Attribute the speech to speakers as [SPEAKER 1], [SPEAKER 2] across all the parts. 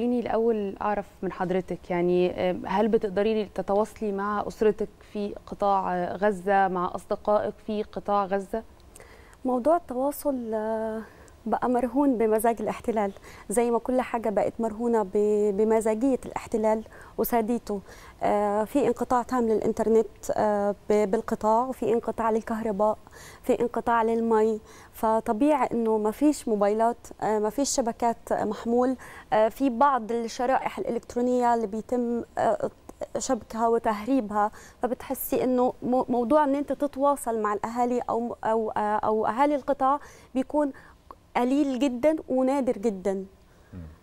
[SPEAKER 1] خليني الأول أعرف من حضرتك يعني آه، هل بتقدري تتواصلي مع أسرتك في قطاع غزة مع أصدقائك في قطاع غزة؟ موضوع التواصل آه، بقى مرهون بمزاج الاحتلال زي ما كل حاجه بقت مرهونه بمزاجيه الاحتلال وساديته آه، في انقطاع تام للانترنت آه، بالقطاع وفي انقطاع للكهرباء في انقطاع للمي فطبيعي انه ما فيش موبايلات آه، ما فيش شبكات محمول في بعض الشرائح الالكترونيه اللي بيتم شبكها وتهريبها فبتحسي انه موضوع ان انت تتواصل مع الاهالي او او او اهالي القطاع بيكون قليل جدا ونادر جدا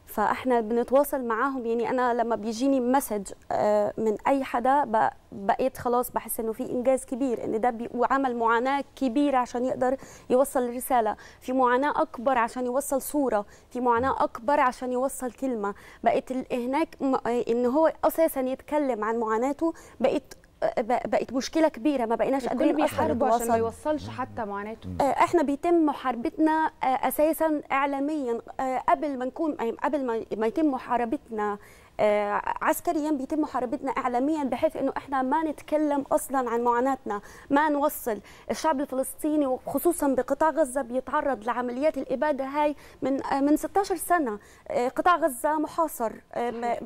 [SPEAKER 1] فاحنا بنتواصل معاهم يعني انا لما بيجيني مسج آه، من اي حدا بقيت خلاص بحس انه في انجاز كبير ان ده وعمل معاناه كبيره عشان يقدر يوصل رساله في معاناه اكبر عشان يوصل صوره في معاناه اكبر عشان يوصل كلمه بقت هناك ان هو اساسا يتكلم عن معاناته بقت أه، بقت مشكله كبيره ما بقيناش قادرين بيحاربوا عشان ما يوصلش حتى معاناته أه، احنا بيتم محاربتنا أه، اساسا اعلاميا قبل ما نكون أيوة، قبل ما يتم محاربتنا آه، عسكريا بيتم محاربتنا اعلاميا بحيث انه احنا ما نتكلم اصلا عن معاناتنا ما نوصل الشعب الفلسطيني وخصوصا بقطاع غزه بيتعرض لعمليات الاباده هاي من آه، من 16 سنه آه، قطاع غزه محاصر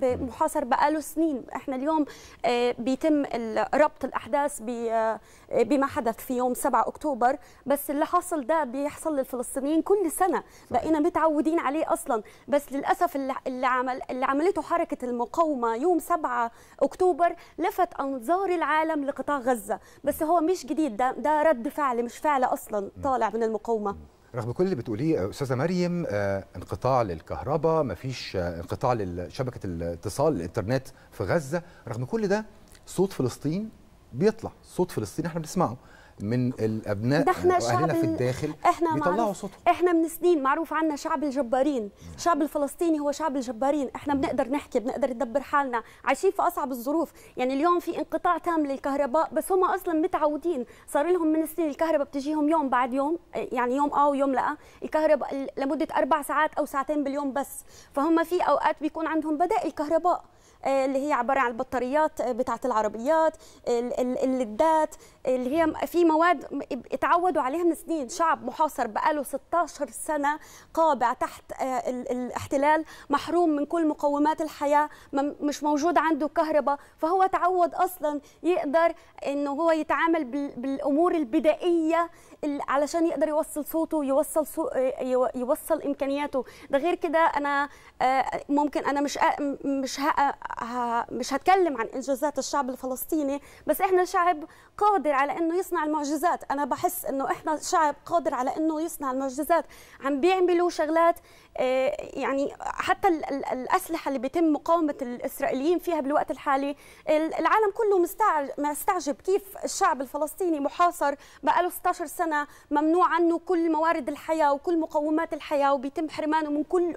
[SPEAKER 1] محاصر بقاله سنين احنا اليوم بيتم ربط الاحداث بما حدث في يوم 7 اكتوبر بس اللي حصل ده بيحصل للفلسطينيين كل سنه بقينا متعودين عليه اصلا بس للاسف اللي عمل اللي عملته حركه المقاومة يوم 7 أكتوبر لفت أنظار العالم لقطاع غزة بس هو مش جديد ده, ده رد فعل مش فعل أصلا طالع من المقاومة رغم كل اللي بتقوليه استاذه مريم آه، انقطاع للكهرباء مفيش آه، انقطاع لشبكه الاتصال الانترنت في غزه رغم كل ده صوت فلسطين بيطلع صوت فلسطين احنا بنسمعه من الابناء احنا شعب في الداخل احنا بيطلعوا صوتهم احنا من سنين معروف عنا شعب الجبارين الشعب الفلسطيني هو شعب الجبارين احنا بنقدر نحكي بنقدر ندبر حالنا عايشين في اصعب الظروف يعني اليوم في انقطاع تام للكهرباء بس هم اصلا متعودين صار لهم من سنين الكهرباء بتجيهم يوم بعد يوم يعني يوم اه ويوم لا الكهرباء لمده اربع ساعات او ساعتين باليوم بس فهم في اوقات بيكون عندهم بدائل كهرباء آه، اللي هي عباره عن البطاريات آه، بتاعه العربيات اللدات اللي هي في مواد اتعودوا عليها من سنين شعب محاصر بقاله 16 سنه قابع تحت آه، الاحتلال محروم من كل مقومات الحياه مش موجود عنده كهرباء فهو تعود اصلا يقدر انه هو يتعامل بالامور البدائيه علشان يقدر يوصل صوته يوصل صو... يوصل امكانياته ده غير كده انا ممكن انا مش مش مش هتكلم عن انجازات الشعب الفلسطيني بس احنا شعب قادر على انه يصنع المعجزات انا بحس انه احنا شعب قادر على انه يصنع المعجزات عم بيعملوا شغلات آه، يعني حتى الاسلحه اللي بيتم مقاومه الاسرائيليين فيها بالوقت الحالي العالم كله مستعجب كيف الشعب الفلسطيني محاصر بقاله 16 سنه ممنوع عنه كل موارد الحياه وكل مقومات الحياه وبيتم حرمانه من كل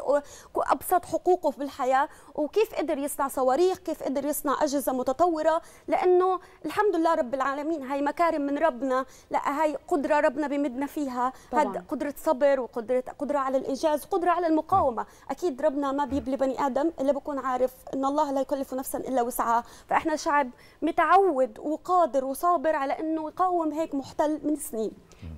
[SPEAKER 1] ابسط حقوقه بالحياه وكيف قدر يصنع صوت صواريخ كيف قدر يصنع أجهزة متطورة لأنه الحمد لله رب العالمين هاي مكارم من ربنا لا هاي قدرة ربنا بمدنا فيها هاد قدرة صبر وقدرة قدرة على الإنجاز قدرة على المقاومة نعم. أكيد ربنا ما بيبلي بني آدم إلا بكون عارف أن الله لا يكلف نفسا إلا وسعها فإحنا شعب متعود وقادر وصابر على أنه يقاوم هيك محتل من سنين نعم.